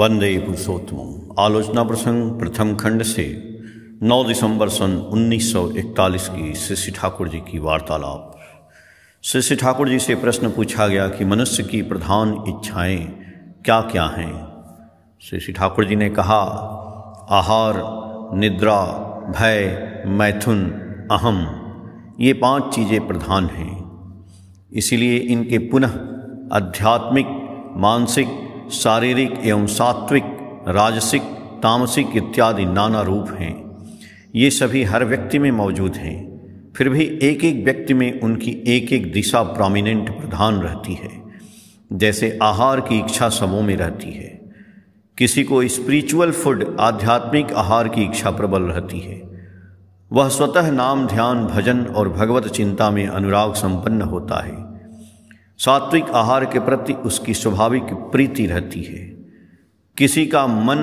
वंदे पुरुषोत्तम आलोचना प्रसंग प्रथम खंड से 9 दिसंबर सन 1941 की श्री ठाकुर जी की वार्तालाप श्री ठाकुर जी से प्रश्न पूछा गया कि मनुष्य की प्रधान इच्छाएं क्या क्या हैं श्री ठाकुर जी ने कहा आहार निद्रा भय मैथुन अहम ये पांच चीज़ें प्रधान हैं इसीलिए इनके पुनः आध्यात्मिक मानसिक शारीरिक एवं सात्विक राजसिक तामसिक इत्यादि नाना रूप हैं ये सभी हर व्यक्ति में मौजूद हैं फिर भी एक एक व्यक्ति में उनकी एक एक दिशा प्रोमिनेंट प्रधान रहती है जैसे आहार की इच्छा समूह में रहती है किसी को स्पिरिचुअल फूड आध्यात्मिक आहार की इच्छा प्रबल रहती है वह स्वतः नाम ध्यान भजन और भगवत चिंता में अनुराग संपन्न होता है सात्विक आहार के प्रति उसकी स्वाभाविक प्रीति रहती है किसी का मन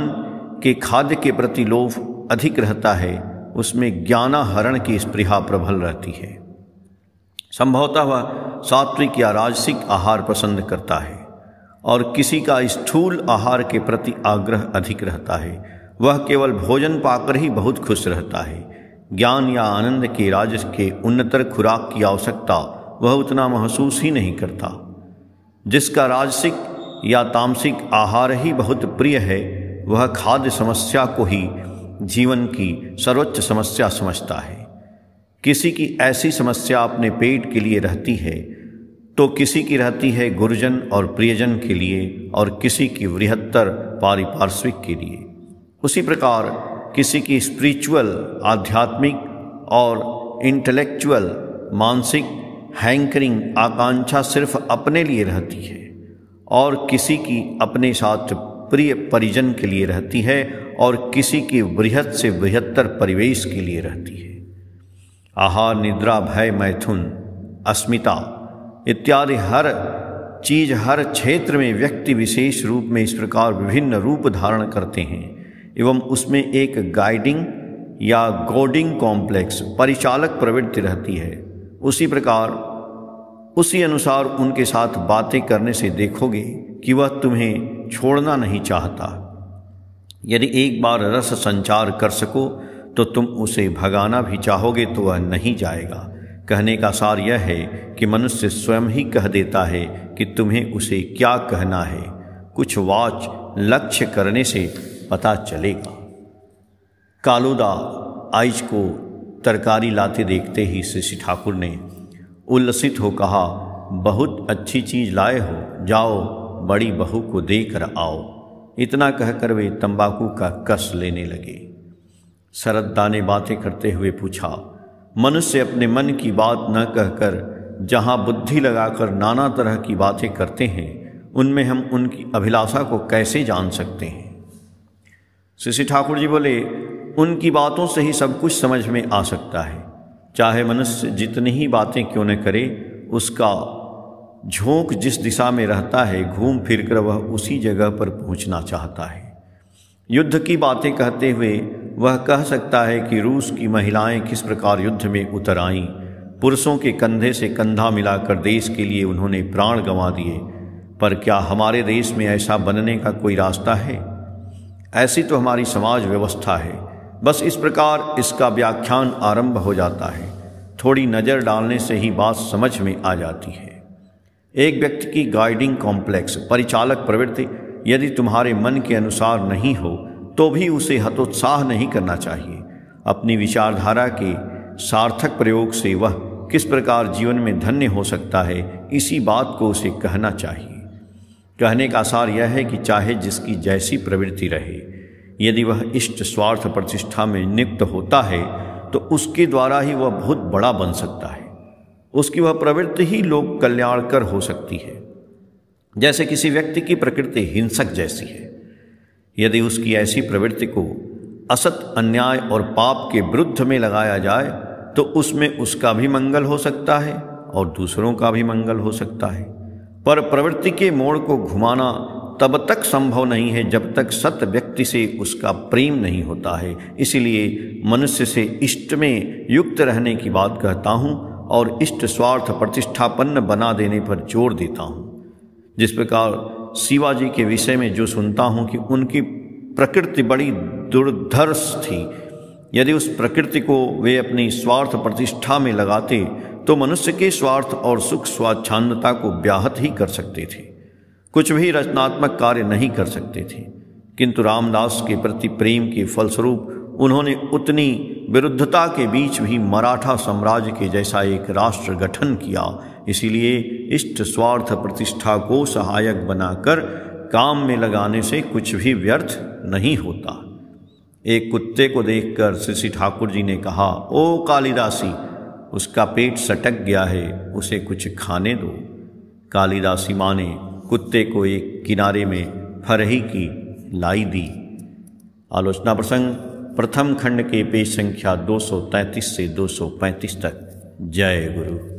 के खाद्य के प्रति लोभ अधिक रहता है उसमें ज्ञानाहरण की स्पृहा प्रबल रहती है संभवतः वह सात्विक या राजसिक आहार पसंद करता है और किसी का स्थूल आहार के प्रति आग्रह अधिक रहता है वह केवल भोजन पाकर ही बहुत खुश रहता है ज्ञान या आनंद के राज के उन्नतर खुराक की आवश्यकता वह उतना महसूस ही नहीं करता जिसका राजसिक या तामसिक आहार ही बहुत प्रिय है वह खाद्य समस्या को ही जीवन की सर्वोच्च समस्या समझता है किसी की ऐसी समस्या अपने पेट के लिए रहती है तो किसी की रहती है गुरुजन और प्रियजन के लिए और किसी की वृहत्तर पारिपार्श्विक के लिए उसी प्रकार किसी की स्पिरिचुअल आध्यात्मिक और इंटेलेक्चुअल मानसिक हैंकरिंग आकांक्षा सिर्फ अपने लिए रहती है और किसी की अपने साथ प्रिय परिजन के लिए रहती है और किसी की वृहत से बृहत्तर परिवेश के लिए रहती है आहार निद्रा भय मैथुन अस्मिता इत्यादि हर चीज हर क्षेत्र में व्यक्ति विशेष रूप में इस प्रकार विभिन्न रूप धारण करते हैं एवं उसमें एक गाइडिंग या गोडिंग कॉम्प्लेक्स परिचालक प्रवृत्ति रहती है उसी प्रकार उसी अनुसार उनके साथ बातें करने से देखोगे कि वह तुम्हें छोड़ना नहीं चाहता यदि एक बार रस संचार कर सको तो तुम उसे भगाना भी चाहोगे तो वह नहीं जाएगा कहने का सार यह है कि मनुष्य स्वयं ही कह देता है कि तुम्हें उसे क्या कहना है कुछ वाच लक्ष्य करने से पता चलेगा कालोदा आइज को तरकारी लाते देखते ही श्री ठाकुर ने उल्लसित हो कहा बहुत अच्छी चीज लाए हो जाओ बड़ी बहू को देकर आओ इतना कहकर वे तंबाकू का कस लेने लगे शरदा ने बातें करते हुए पूछा मनुष्य अपने मन की बात न कहकर जहाँ बुद्धि लगाकर नाना तरह की बातें करते हैं उनमें हम उनकी अभिलाषा को कैसे जान सकते हैं श्री ठाकुर जी बोले उनकी बातों से ही सब कुछ समझ में आ सकता है चाहे मनुष्य जितनी ही बातें क्यों न करे उसका झोंक जिस दिशा में रहता है घूम फिर कर वह उसी जगह पर पहुंचना चाहता है युद्ध की बातें कहते हुए वह कह सकता है कि रूस की महिलाएं किस प्रकार युद्ध में उतर आईं पुरुषों के कंधे से कंधा मिलाकर देश के लिए उन्होंने प्राण गंवा दिए पर क्या हमारे देश में ऐसा बनने का कोई रास्ता है ऐसी तो हमारी समाज व्यवस्था है बस इस प्रकार इसका व्याख्यान आरंभ हो जाता है थोड़ी नज़र डालने से ही बात समझ में आ जाती है एक व्यक्ति की गाइडिंग कॉम्प्लेक्स परिचालक प्रवृत्ति यदि तुम्हारे मन के अनुसार नहीं हो तो भी उसे हतोत्साह नहीं करना चाहिए अपनी विचारधारा के सार्थक प्रयोग से वह किस प्रकार जीवन में धन्य हो सकता है इसी बात को उसे कहना चाहिए कहने का आसार यह है कि चाहे जिसकी जैसी प्रवृत्ति रहे यदि वह इष्ट स्वार्थ प्रतिष्ठा में नियुक्त होता है तो उसके द्वारा ही वह बहुत बड़ा बन सकता है उसकी वह प्रवृत्ति ही लोक कर हो सकती है जैसे किसी व्यक्ति की प्रकृति हिंसक जैसी है यदि उसकी ऐसी प्रवृत्ति को असत अन्याय और पाप के विरुद्ध में लगाया जाए तो उसमें उसका भी मंगल हो सकता है और दूसरों का भी मंगल हो सकता है पर प्रवृत्ति के मोड़ को घुमाना तब तक संभव नहीं है जब तक सत व्यक्ति से उसका प्रेम नहीं होता है इसीलिए मनुष्य से इष्ट में युक्त रहने की बात कहता हूँ और इष्ट स्वार्थ प्रतिष्ठापन्न बना देने पर जोर देता हूँ जिस प्रकार शिवाजी के विषय में जो सुनता हूँ कि उनकी प्रकृति बड़ी दुर्धर्ष थी यदि उस प्रकृति को वे अपनी स्वार्थ प्रतिष्ठा में लगाते तो मनुष्य के स्वार्थ और सुख स्वाच्छान्नता को व्याहत ही कर सकते थे कुछ भी रचनात्मक कार्य नहीं कर सकते थे किंतु रामदास के प्रति प्रेम के फलस्वरूप उन्होंने उतनी विरुद्धता के बीच भी मराठा साम्राज्य के जैसा एक राष्ट्र गठन किया इसीलिए इष्ट स्वार्थ प्रतिष्ठा को सहायक बनाकर काम में लगाने से कुछ भी व्यर्थ नहीं होता एक कुत्ते को देखकर श्री ठाकुर जी ने कहा ओ कालिदासी उसका पेट सटक गया है उसे कुछ खाने दो कालिदासी माँ ने कुत्ते को एक किनारे में फरही की लाई दी आलोचना प्रसंग प्रथम खंड के पेज संख्या 233 से 235 तक जय गुरु